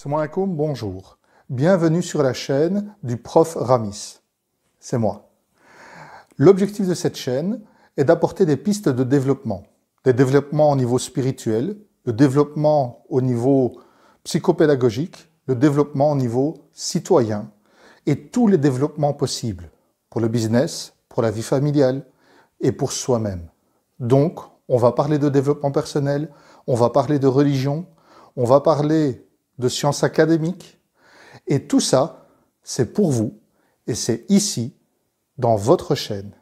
C'est moi bonjour. Bienvenue sur la chaîne du prof Ramis. C'est moi. L'objectif de cette chaîne est d'apporter des pistes de développement, des développements au niveau spirituel, le développement au niveau psychopédagogique, le développement au niveau citoyen et tous les développements possibles pour le business, pour la vie familiale et pour soi-même. Donc, on va parler de développement personnel, on va parler de religion, on va parler de sciences académiques. Et tout ça, c'est pour vous et c'est ici, dans votre chaîne.